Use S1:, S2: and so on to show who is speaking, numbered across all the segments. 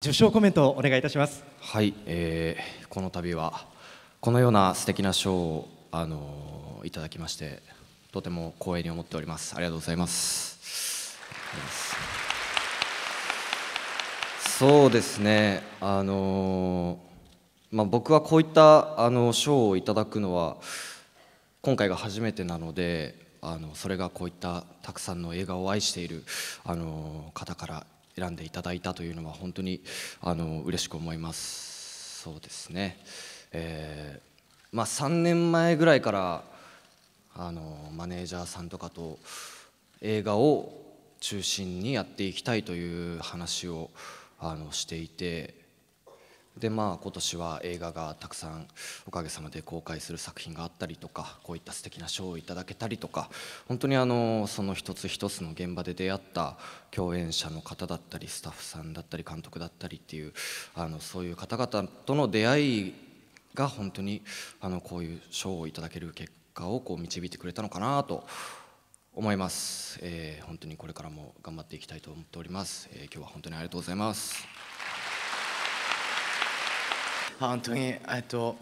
S1: 受賞
S2: コメントお願いいたしますはい、えー、この度はこのような素敵な賞をあのいただきましてとても光栄に思っておりますありがとうございますそうですねあのまあ、僕はこういったあの賞をいただくのは今回が初めてなのであのそれがこういったたくさんの映画を愛しているあの方から選んでいただいたというのは本当にあの嬉しく思いますそうですねえー、まあ3年前ぐらいからあのマネージャーさんとかと映画を中心にやっていきたいという話をあのしていてでまあ今年は映画がたくさんおかげさまで公開する作品があったりとかこういった素敵な賞をいただけたりとか本当にあのその一つ一つの現場で出会った共演者の方だったりスタッフさんだったり監督だったりっていうあのそういう方々との出会いが本当にあのこういう賞をいただける結果をこう導いてくれたのかなと思います、えー、本当にこれからも頑張っていきたいと思っております、えー、今日は本当にありがとうございます。
S1: 本当に、えっと、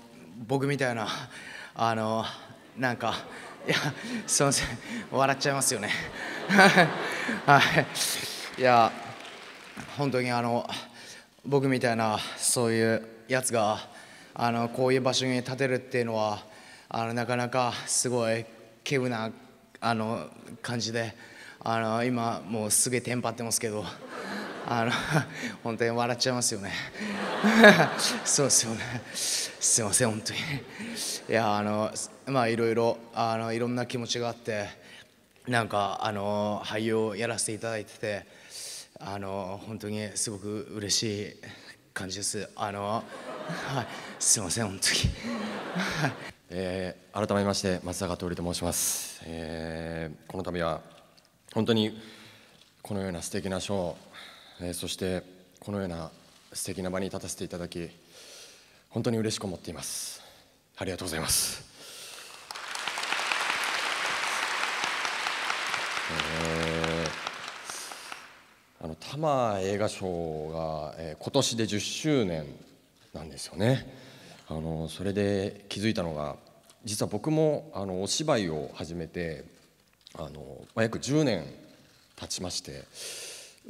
S1: 僕みたいな、あの、なんか、いや、すみません、笑っちゃいますよね。はい、いや、本当にあの僕みたいな、そういうやつが、あのこういう場所に立てるっていうのは、あのなかなかすごい、稀有なあの感じで、あの今、もうすげえテンパってますけど。あの 本当に笑っちゃいますよね。そうですよね。すいません本当に。いやあのまあいろいろあのいろんな気持ちがあって、なんかあの俳優をやらせていただいてて、あの本当にすごく嬉しい感じです。あのはい、すいません本当に。
S3: えー、改めまして松坂桃李と申します、えー、この度は本当にこのような素敵な賞、えー、そしてこのような素敵な場に立たせていただき本当に嬉しく思っていますありがとうございます、あの多摩映画賞が、えー、今年で10周年なんですよねあのそれで気づいたのが実は僕もあのお芝居を始めてあの、まあ、約10年経ちまして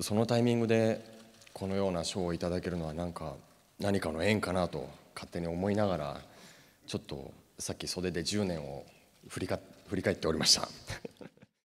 S3: そのタイミングでこのような賞をいただけるのは何か何かの縁かなと勝手に思いながらちょっとさっき袖で10年を振りか振り返っておりました。